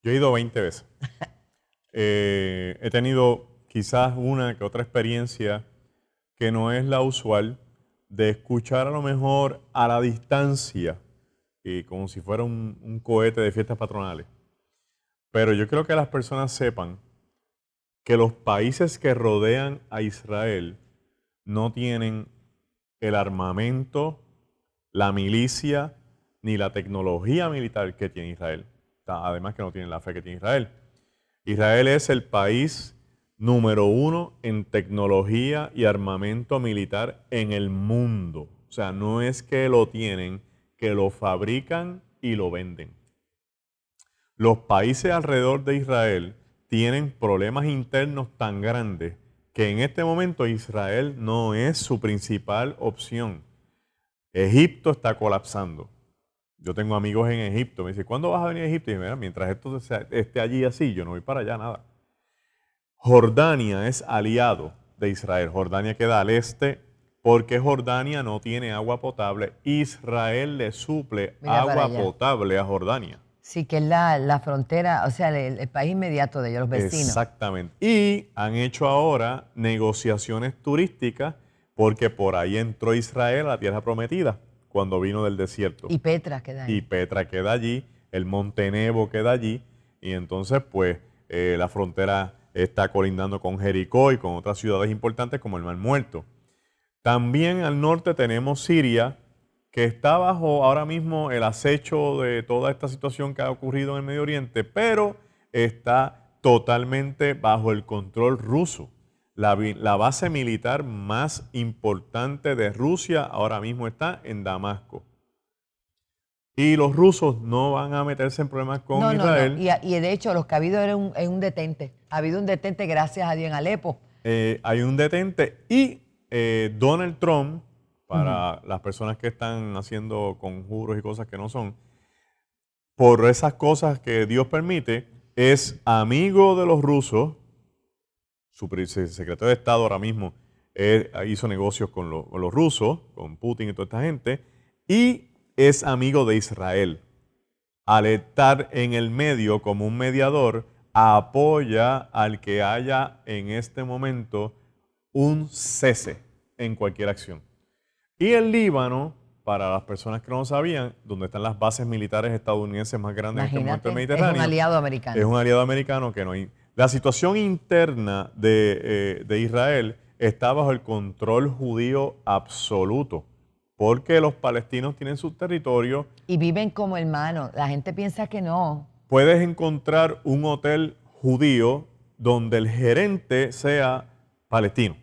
Yo he ido 20 veces. Eh, he tenido quizás una que otra experiencia que no es la usual, de escuchar a lo mejor a la distancia, y como si fuera un, un cohete de fiestas patronales. Pero yo creo que las personas sepan que los países que rodean a Israel no tienen el armamento, la milicia, ni la tecnología militar que tiene Israel. Además que no tienen la fe que tiene Israel. Israel es el país número uno en tecnología y armamento militar en el mundo. O sea, no es que lo tienen, que lo fabrican y lo venden. Los países alrededor de Israel tienen problemas internos tan grandes que en este momento Israel no es su principal opción. Egipto está colapsando. Yo tengo amigos en Egipto, me dicen, ¿cuándo vas a venir a Egipto? Y mira, mientras esto esté allí así, yo no voy para allá nada. Jordania es aliado de Israel. Jordania queda al este porque Jordania no tiene agua potable. Israel le suple agua potable a Jordania. Sí, que es la, frontera, o sea, el, país inmediato de ellos, los vecinos. Exactamente. Y han hecho ahora negociaciones turísticas porque por ahí entró Israel a la tierra prometida cuando vino del desierto. Y Petra queda allí. Y Petra queda allí, el Monte Nebo queda allí. Y entonces, pues, eh, la frontera está colindando con Jericó y con otras ciudades importantes como el Mar Muerto. También al norte tenemos Siria, que está bajo ahora mismo el acecho de toda esta situación que ha ocurrido en el Medio Oriente, pero está totalmente bajo el control ruso. La, la base militar más importante de Rusia ahora mismo está en Damasco. Y los rusos no van a meterse en problemas con Israel. Y, de hecho, los que ha habido era un, un detente. Ha habido un detente, gracias a Dios, en Alepo. Eh, hay un detente. Y eh, Donald Trump, para las personas que están haciendo conjuros y cosas que no son, por esas cosas que Dios permite, es amigo de los rusos. Su secretario de Estado ahora mismo hizo negocios con, con los rusos, con Putin y toda esta gente. Y es amigo de Israel. Al estar en el medio como un mediador, apoya al que haya en este momento un cese en cualquier acción. Y el Líbano, para las personas que no lo sabían, donde están las bases militares estadounidenses más grandes en este el Mediterráneo. Es un aliado americano. Es un aliado americano que no hay. La situación interna de eh, Israel está bajo el control judío absoluto porque los palestinos tienen sus territorios. Y viven como hermanos, la gente piensa que no. Puedes encontrar un hotel judío donde el gerente sea palestino.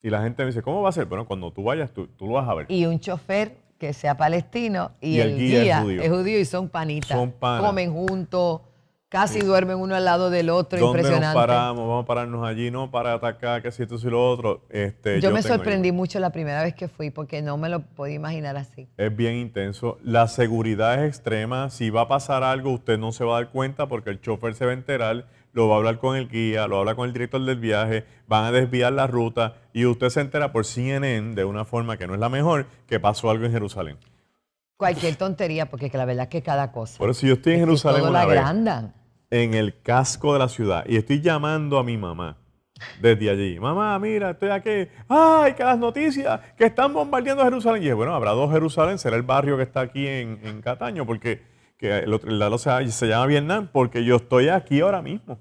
Y la gente me dice, ¿cómo va a ser? Bueno, cuando tú vayas, tú, lo vas a ver. Y un chofer que sea palestino y, el, guía, es, judío. y son panitas. Comen juntos Casi duermen uno al lado del otro, impresionante. Nos paramos, vamos a pararnos allí, no para atacar, que si esto? ¿Y lo otro. Este, yo, me sorprendí mucho la primera vez que fui porque no me lo podía imaginar así. Es bien intenso. La seguridad es extrema. Si va a pasar algo, usted no se va a dar cuenta porque el chofer se va a enterar, lo va a hablar con el guía, lo habla con el director del viaje, van a desviar la ruta y usted se entera por CNN de una forma que no es la mejor que pasó algo en Jerusalén. Cualquier tontería, porque la verdad es que cada cosa. Por eso yo estoy en Jerusalén. la agrandan en el casco de la ciudad y estoy llamando a mi mamá desde allí. Mamá, mira, estoy aquí. ¡Ay, qué las noticias! Que están bombardeando Jerusalén. Y dije, bueno, habrá dos Jerusalén, será el barrio que está aquí en, Cataño, porque que el otro lado se, llama Vietnam, porque yo estoy aquí ahora mismo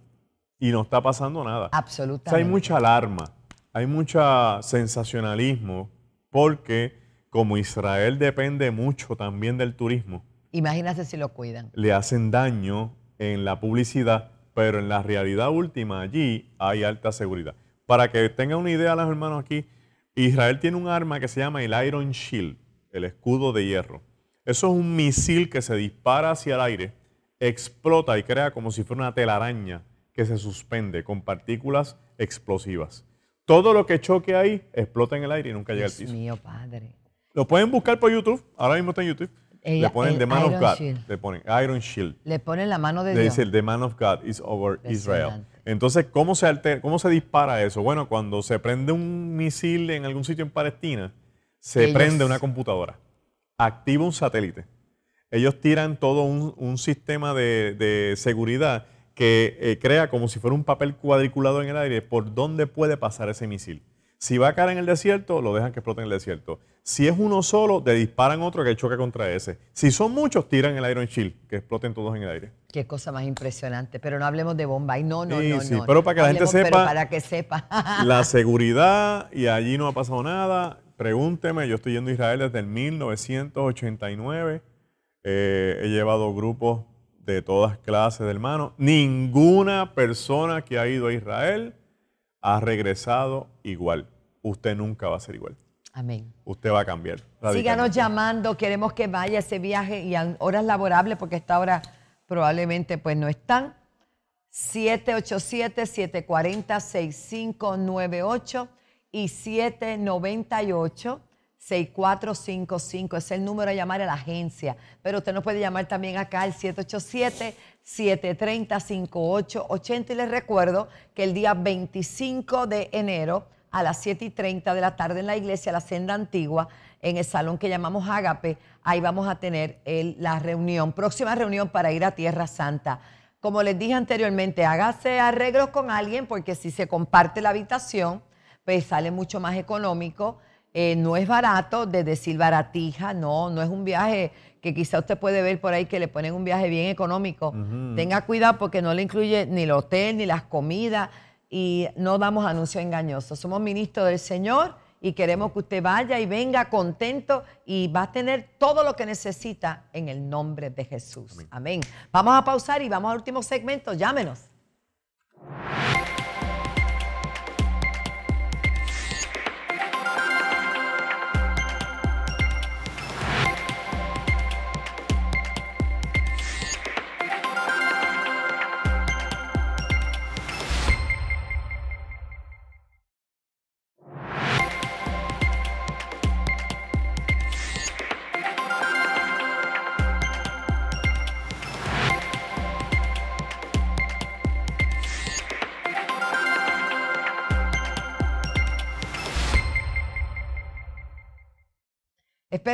y no está pasando nada. Absolutamente. hay mucha alarma, hay mucho sensacionalismo, porque como Israel depende mucho también del turismo. Imagínate si lo cuidan. Le hacen daño en la publicidad, pero en la realidad última allí hay alta seguridad. Para que tengan una idea los hermanos aquí, Israel tiene un arma que se llama el Iron Shield, el escudo de hierro. Eso es un misil que se dispara hacia el aire, explota y crea como si fuera una telaraña que se suspende con partículas explosivas. Todo lo que choque ahí explota en el aire y nunca llega al piso. Mío, padre. Lo pueden buscar por YouTube, ahora mismo está en YouTube le ponen The Man of God. Le ponen Iron Shield. Le ponen la mano de Dios. Le dice The Man of God is over Israel. Entonces, ¿cómo se, ¿cómo se dispara eso? Bueno, cuando se prende un misil en algún sitio en Palestina, se prende una computadora, activa un satélite. Ellos tiran todo un, sistema de, seguridad que eh, crea como si fuera un papel cuadriculado en el aire por dónde puede pasar ese misil. Si va a caer en el desierto, lo dejan que explote en el desierto. Si es uno solo, te disparan otro que choque contra ese. Si son muchos, tiran el Iron Shield, que exploten todos en el aire. Qué cosa más impresionante. Pero no hablemos de bomba. Y no, no, no, sí. Pero para que la gente sepa. para que sepa. la seguridad, y allí no ha pasado nada. Pregúnteme, yo estoy yendo a Israel desde el 1989. Eh, he llevado grupos de todas clases de hermanos. Ninguna persona que ha ido a Israel ha regresado igual. Usted nunca va a ser igual. Amén. Usted va a cambiar. Síganos llamando, queremos que vaya ese viaje y a horas laborables, porque esta hora probablemente pues no están. 787-740-6598 y 798-6455. Es el número a llamar a la agencia. Pero usted nos puede llamar también acá al 787-730-5880. Y les recuerdo que el día 25 de enero a las 7 y 30 de la tarde en la iglesia, la senda antigua, en el salón que llamamos Ágape. Ahí vamos a tener la reunión, próxima reunión para ir a Tierra Santa. Como les dije anteriormente, hágase arreglos con alguien porque si se comparte la habitación, pues sale mucho más económico. Eh, no es barato de decir baratija, no, no es un viaje que quizá usted puede ver por ahí que le ponen un viaje bien económico. Tenga cuidado porque no le incluye ni el hotel, ni las comidas, y no damos anuncios engañosos. Somos ministros del Señor y queremos que usted vaya y venga contento y va a tener todo lo que necesita en el nombre de Jesús. Amén. Vamos a pausar y vamos al último segmento. Llámenos.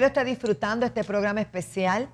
está disfrutando este programa especial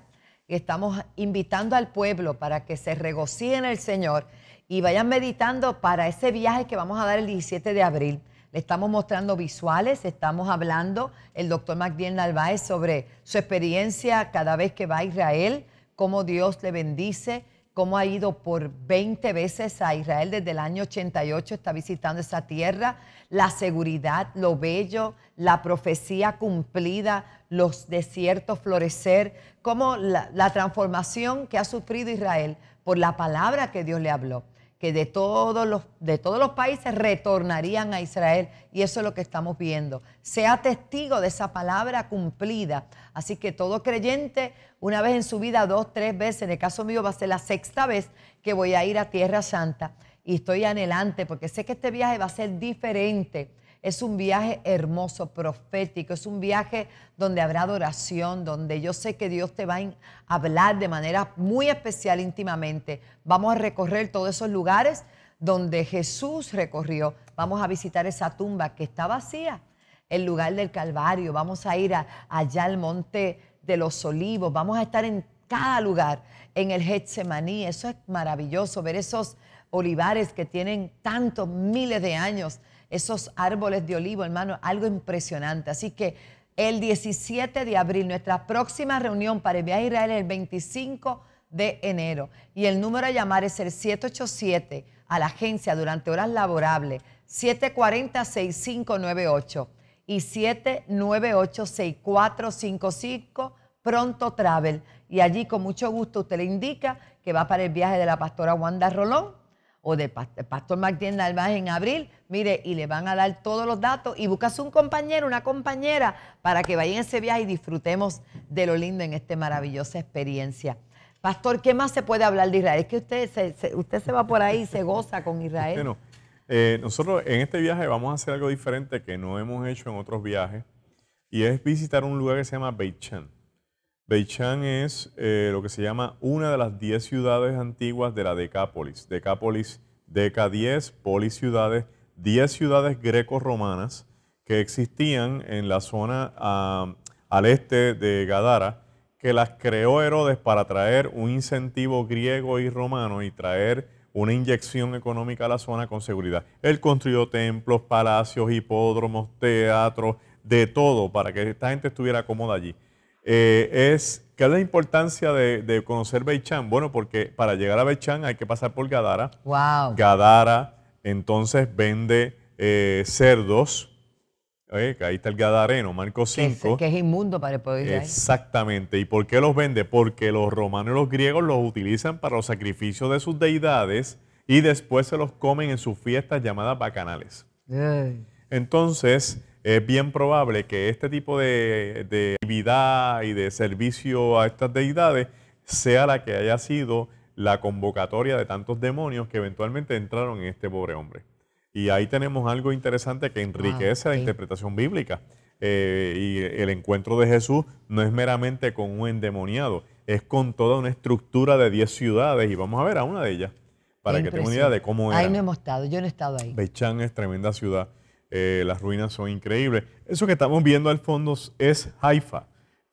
y estamos invitando al pueblo para que se regocije en el Señor y vayan meditando para ese viaje que vamos a dar el 17 de abril. Le estamos mostrando visuales, estamos hablando el doctor MacDiel Narváez sobre su experiencia cada vez que va a Israel, cómo Dios le bendice cómo ha ido por 20 veces a Israel desde el año 88, está visitando esa tierra, la seguridad, lo bello, la profecía cumplida, los desiertos florecer, como la transformación que ha sufrido Israel por la palabra que Dios le habló que de todos, los, de todos los países retornarían a Israel. Y eso es lo que estamos viendo. Sea testigo de esa palabra cumplida. Así que todo creyente, una vez en su vida, dos, tres veces, en el caso mío va a ser la sexta vez que voy a ir a Tierra Santa. Y estoy anhelante porque sé que este viaje va a ser diferente es un viaje hermoso, profético, es un viaje donde habrá adoración, donde yo sé que Dios te va a hablar de manera muy especial íntimamente. Vamos a recorrer todos esos lugares donde Jesús recorrió. Vamos a visitar esa tumba que está vacía, el lugar del Calvario. Vamos a ir allá al monte de los olivos. Vamos a estar en cada lugar, en el Getsemaní. Eso es maravilloso, ver esos olivares que tienen tantos miles de años esos árboles de olivo, hermano, algo impresionante. Así que el 17 de abril, nuestra próxima reunión para viaje a Israel es el 25 de enero. Y el número a llamar es el 787 a la agencia durante horas laborables, 740-6598 y 798-6455, pronto travel. Y allí con mucho gusto usted le indica que va para el viaje de la pastora Wanda Rolón o de Pastor Martín alba en abril, mire, y le van a dar todos los datos y buscas un compañero, una compañera, para que vayan ese viaje y disfrutemos de lo lindo en esta maravillosa experiencia. Pastor, ¿qué más se puede hablar de Israel? Es que usted se, usted se va por ahí y se goza con Israel. Bueno, eh, nosotros en este viaje vamos a hacer algo diferente que no hemos hecho en otros viajes y es visitar un lugar que se llama Beit Shem. Beichán es eh, lo que se llama una de las 10 ciudades antiguas de la Decápolis. Decápolis, Deca 10, Polis ciudades, 10 ciudades greco-romanas que existían en la zona al este de Gadara, que las creó Herodes para traer un incentivo griego y romano y traer una inyección económica a la zona con seguridad. Él construyó templos, palacios, hipódromos, teatros, de todo para que esta gente estuviera cómoda allí. Eh, es, ¿qué es la importancia de, conocer Beichan? Bueno, porque para llegar a Beichán hay que pasar por Gadara. Wow. Gadara entonces vende eh, cerdos. ahí está el Gadareno, Marco 5. que es, inmundo para poder. Exactamente. ¿Y por qué los vende? Porque los romanos y los griegos los utilizan para los sacrificios de sus deidades y después se los comen en sus fiestas llamadas bacanales. Entonces, es bien probable que este tipo de, actividad y de servicio a estas deidades sea la que haya sido la convocatoria de tantos demonios que eventualmente entraron en este pobre hombre. Y ahí tenemos algo interesante que enriquece ah, la interpretación bíblica. Eh, y el encuentro de Jesús no es meramente con un endemoniado, es con toda una estructura de 10 ciudades y vamos a ver a una de ellas para que tengan una idea de cómo es. Ahí no hemos estado, yo no he estado ahí. Bechán es tremenda ciudad. Eh, las ruinas son increíbles. Eso que estamos viendo al fondo es Haifa.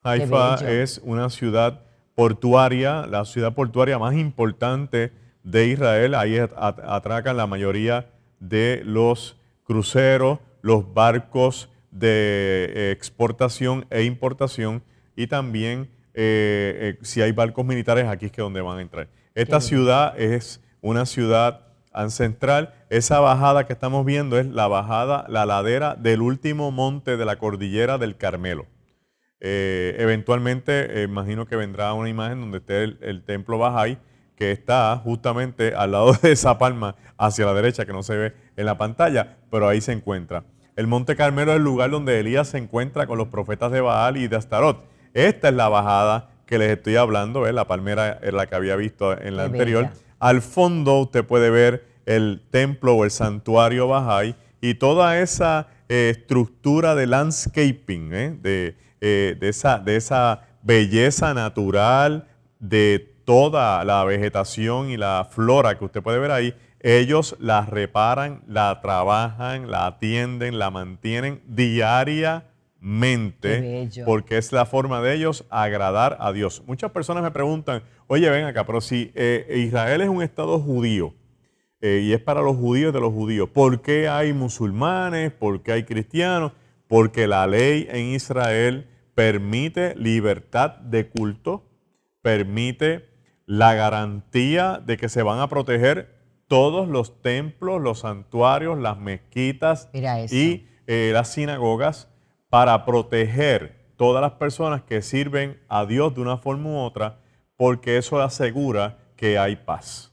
Haifa es una ciudad portuaria, la ciudad portuaria más importante de Israel. Ahí atracan la mayoría de los cruceros, los barcos de eh, exportación e importación y también eh, si hay barcos militares, aquí es que donde van a entrar. Esta ciudad es una ciudad central, esa bajada que estamos viendo es la bajada, la ladera del último monte de la cordillera del Carmelo. Eh, eventualmente, eh, imagino que vendrá una imagen donde esté el, templo Bahá'í, que está justamente al lado de esa palma hacia la derecha, que no se ve en la pantalla, pero ahí se encuentra. El Monte Carmelo es el lugar donde Elías se encuentra con los profetas de Baal y de Astarot. Esta es la bajada que les estoy hablando, la palmera es la que había visto en la anterior. Al fondo usted puede ver el templo o el santuario Bahá'í y toda esa eh, estructura de landscaping, eh, eh, de esa belleza natural, de toda la vegetación y la flora que usted puede ver ahí, ellos la reparan, la trabajan, la atienden, la mantienen diariamente, porque es la forma de ellos agradar a Dios. Muchas personas me preguntan, Oye, ven acá, pero si eh, Israel es un Estado judío eh, y es para los judíos de los judíos, ¿por qué hay musulmanes? ¿Por qué hay cristianos? Porque la ley en Israel permite libertad de culto, permite la garantía de que se van a proteger todos los templos, los santuarios, las mezquitas y eh, las sinagogas para proteger todas las personas que sirven a Dios de una forma u otra porque eso asegura que hay paz.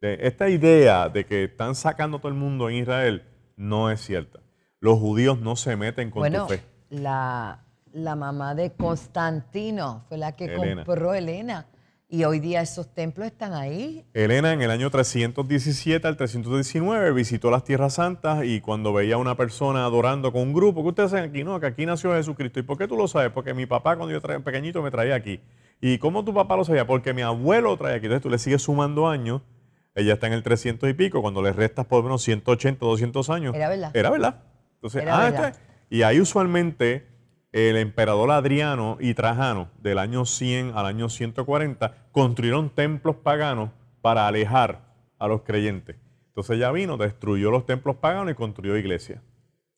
Esta idea de que están sacando a todo el mundo en Israel no es cierta. Los judíos no se meten con tu fe. La, la mamá de Constantino fue la que compró Elena. Y hoy día esos templos están ahí. Elena en el año 317 al 319 visitó las tierras santas y cuando veía a una persona adorando con un grupo, que ustedes aquí? No, que aquí nació Jesucristo. ¿Y por qué tú lo sabes? Porque mi papá cuando yo era pequeñito me traía aquí. ¿Y cómo tu papá lo sabía? Porque mi abuelo traía, aquí. Entonces tú le sigues sumando años. Ella está en el 300 y pico. Cuando le restas por lo menos 180, 200 años. Era verdad. Era verdad. Entonces, ah, Y ahí usualmente el emperador Adriano y Trajano, del año 100 al año 140, construyeron templos paganos para alejar a los creyentes. Entonces ella vino, destruyó los templos paganos y construyó iglesia.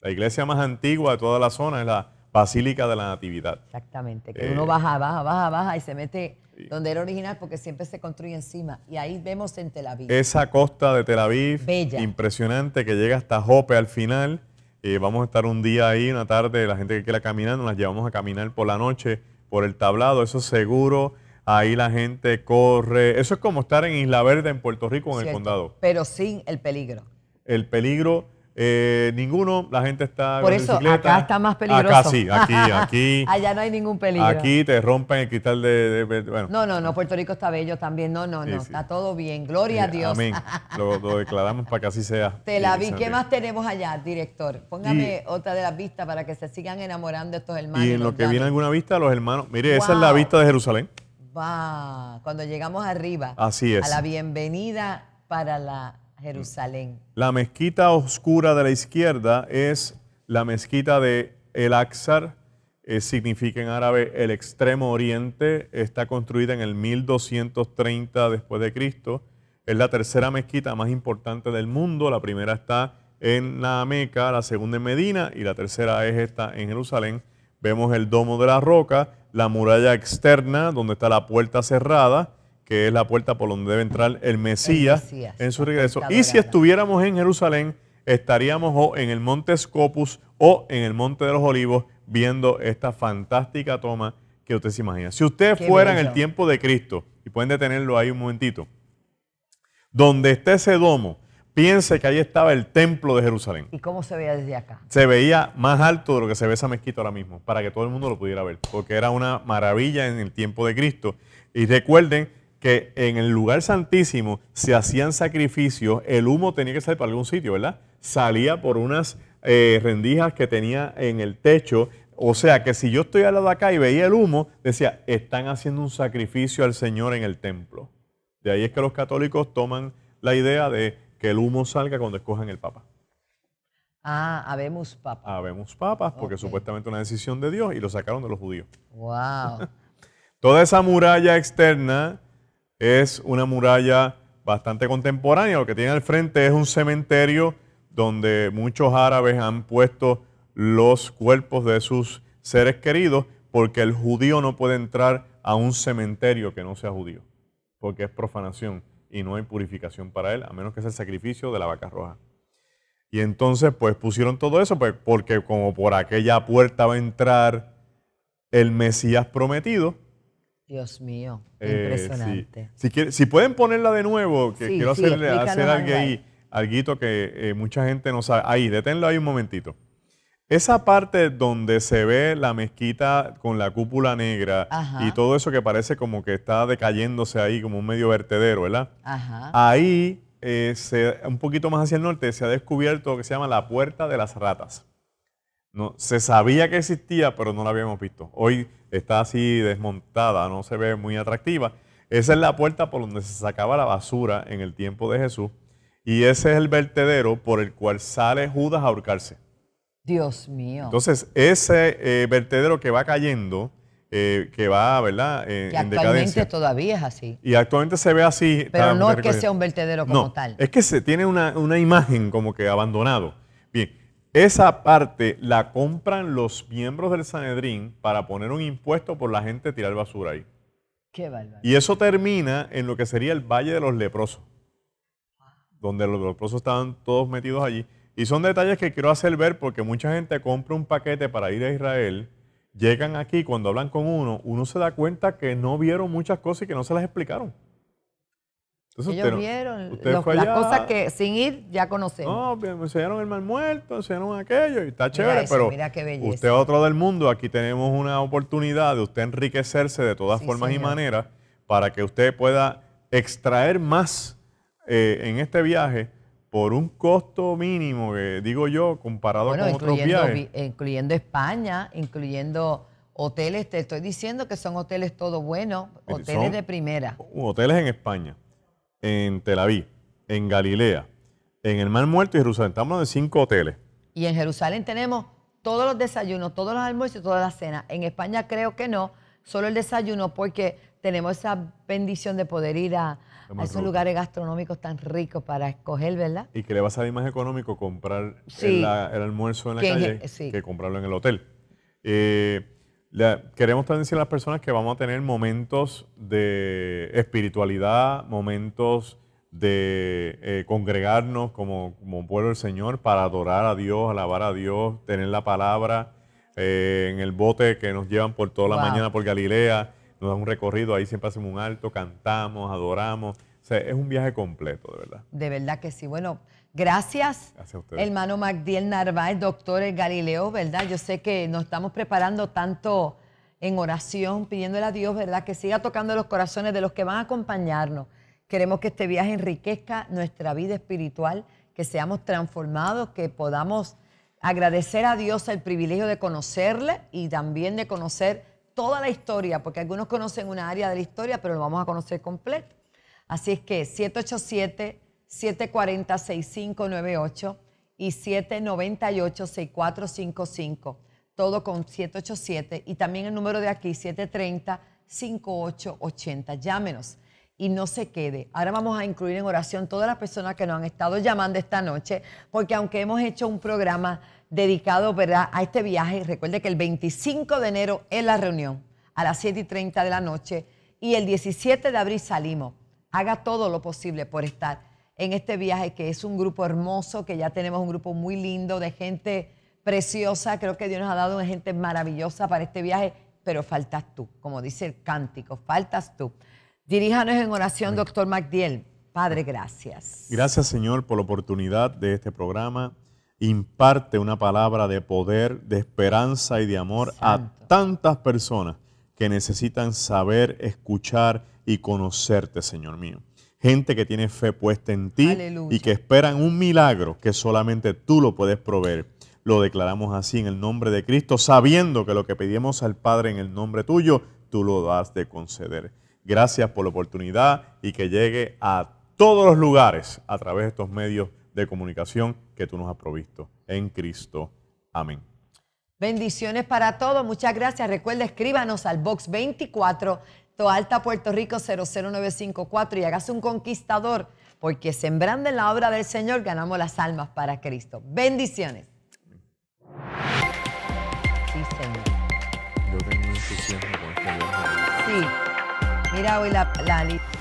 La iglesia más antigua de toda la zona es la, Basílica de la Natividad. Exactamente, que eh, uno baja, baja, baja, baja y se mete donde era original porque siempre se construye encima. Y ahí vemos en Tel Aviv. Esa costa de Tel Aviv, impresionante, que llega hasta Jope al final. Eh, vamos a estar un día ahí, una tarde, la gente que quiera caminar, nos las llevamos a caminar por la noche, por el tablado, eso seguro. Ahí la gente corre. Eso es como estar en Isla Verde, en Puerto Rico, en el condado. Pero sin el peligro. El peligro eh, ninguno, la gente está. Por eso, acá está más peligroso. Acá sí, aquí, aquí. Allá no hay ningún peligro. Aquí te rompen el cristal de. No, no, no, Puerto Rico está bello también. No, no, no, está todo bien. Gloria a Dios. Amén. lo, declaramos para que así sea. Te la vi. ¿Qué más tenemos allá, director? Póngame otra de las vistas para que se sigan enamorando estos hermanos. Y en lo que viene alguna vista, los hermanos. Mire, esa es la vista de Jerusalén. Va, cuando llegamos arriba. Así es. A la bienvenida para la Jerusalén. La mezquita oscura de la izquierda es la mezquita de El Aqsar, eh, significa en árabe el extremo oriente, está construida en el 1230 después de Cristo. Es la tercera mezquita más importante del mundo, la primera está en la Meca, la segunda en Medina y la tercera es esta en Jerusalén. Vemos el domo de la roca, la muralla externa donde está la puerta cerrada, que es la puerta por donde debe entrar el Mesías, en su regreso. Y si estuviéramos en Jerusalén, estaríamos o en el monte Scopus o en el monte de los Olivos viendo esta fantástica toma que usted se imagina. Si usted fuera en el tiempo de Cristo, y pueden detenerlo ahí un momentito, donde esté ese domo, piense que ahí estaba el templo de Jerusalén. ¿Y cómo se veía desde acá? Se veía más alto de lo que se ve esa mezquita ahora mismo, para que todo el mundo lo pudiera ver, porque era una maravilla en el tiempo de Cristo. Y recuerden que en el lugar santísimo se hacían sacrificios, el humo tenía que salir para algún sitio, ¿verdad? Salía por unas eh, rendijas que tenía en el techo. O sea que si yo estoy al lado de acá y veía el humo, decía, están haciendo un sacrificio al Señor en el templo. De ahí es que los católicos toman la idea de que el humo salga cuando escojan el Papa. Ah, habemos papas. Habemos papas, porque supuestamente una decisión de Dios y lo sacaron de los judíos. ¡Wow! Toda esa muralla externa es una muralla bastante contemporánea. Lo que tiene al frente es un cementerio donde muchos árabes han puesto los cuerpos de sus seres queridos porque el judío no puede entrar a un cementerio que no sea judío, porque es profanación y no hay purificación para él, a menos que sea el sacrificio de la vaca roja. Y entonces pues pusieron todo eso pues, porque como por aquella puerta va a entrar el Mesías prometido, Dios mío, eh, impresionante. Si, pueden ponerla de nuevo, que quiero hacerle, hacer algo ahí, algo que eh, mucha gente no sabe. Ahí, deténlo ahí un momentito. Esa parte donde se ve la mezquita con la cúpula negra y todo eso que parece como que está decayéndose ahí, como un medio vertedero, ¿verdad? Ahí, eh, un poquito más hacia el norte, se ha descubierto lo que se llama la Puerta de las Ratas. No, se sabía que existía, pero no la habíamos visto. Hoy está así desmontada, no se ve muy atractiva. Esa es la puerta por donde se sacaba la basura en el tiempo de Jesús y ese es el vertedero por el cual sale Judas a ahorcarse. Dios mío. Entonces, ese eh, vertedero que va cayendo, eh, que va, ¿verdad? Eh, en actualmente todavía es así. Y actualmente se ve así. Pero no es que sea un vertedero como tal. Es que se tiene una, una imagen como que abandonado. Bien, esa parte la compran los miembros del Sanedrín para poner un impuesto por la gente tirar basura ahí. Qué Y eso termina en lo que sería el Valle de los Leprosos, donde los leprosos estaban todos metidos allí. Y son detalles que quiero hacer ver porque mucha gente compra un paquete para ir a Israel, llegan aquí, cuando hablan con uno, uno se da cuenta que no vieron muchas cosas y que no se las explicaron. Ellos vieron las cosas que sin ir ya conocemos. No, me enseñaron el mal muerto, enseñaron aquello y está chévere, pero usted otro del mundo, aquí tenemos una oportunidad de usted enriquecerse de todas formas y maneras para que usted pueda extraer más eh, en este viaje por un costo mínimo, que digo yo, comparado con otros viajes. Incluyendo España, incluyendo hoteles, te estoy diciendo que son hoteles todo bueno, hoteles de primera. Hoteles en España en Tel Aviv, en Galilea, en el Mar Muerto y Jerusalén. Estamos en cinco hoteles. Y en Jerusalén tenemos todos los desayunos, todos los almuerzos y todas las cenas. En España creo que no, solo el desayuno porque tenemos esa bendición de poder ir a, esos lugares gastronómicos tan ricos para escoger, ¿verdad? Y que le va a salir más económico comprar el, almuerzo en la calle que comprarlo en el hotel. Eh, queremos también decir a las personas que vamos a tener momentos de espiritualidad, momentos de eh, congregarnos como, pueblo del Señor para adorar a Dios, alabar a Dios, tener la palabra eh, en el bote que nos llevan por toda la mañana por Galilea, nos dan un recorrido, ahí siempre hacemos un alto, cantamos, adoramos. O sea, es un viaje completo, de verdad. De verdad que sí. Bueno, Gracias. Hermano Magdiel Narváez, doctor Galileo, ¿verdad? Yo sé que nos estamos preparando tanto en oración, pidiéndole a Dios, ¿verdad? Que siga tocando los corazones de los que van a acompañarnos. Queremos que este viaje enriquezca nuestra vida espiritual, que seamos transformados, que podamos agradecer a Dios el privilegio de conocerle y también de conocer toda la historia, porque algunos conocen una área de la historia, pero lo vamos a conocer completo. Así es que 787 740-6598 y 798-6455, todo con 787 y también el número de aquí 730-5880. Llámenos y no se quede. Ahora vamos a incluir en oración todas las personas que nos han estado llamando esta noche, porque aunque hemos hecho un programa dedicado ¿verdad? a este viaje, recuerde que el 25 de enero es la reunión a las 7 y 30 de la noche y el 17 de abril salimos. Haga todo lo posible por estar en este viaje, que es un grupo hermoso, que ya tenemos un grupo muy lindo de gente preciosa. Creo que Dios nos ha dado una gente maravillosa para este viaje, pero faltas tú, como dice el cántico, faltas tú. Diríjanos en oración, doctor MacDiel. Padre, gracias. Gracias, Señor, por la oportunidad de este programa. Imparte una palabra de poder, de esperanza y de amor a tantas personas que necesitan saber, escuchar y conocerte, Señor mío gente que tiene fe puesta en ti y que esperan un milagro que solamente tú lo puedes proveer. Lo declaramos así en el nombre de Cristo, sabiendo que lo que pedimos al Padre en el nombre tuyo, tú lo das de conceder. Gracias por la oportunidad y que llegue a todos los lugares a través de estos medios de comunicación que tú nos has provisto. En Cristo. Amén. Bendiciones para todos. Muchas gracias. Recuerda, escríbanos al box 24 Alta Puerto Rico 00954 y hagas un conquistador, porque sembrando en la obra del Señor ganamos las almas para Cristo. Bendiciones. Mira hoy la,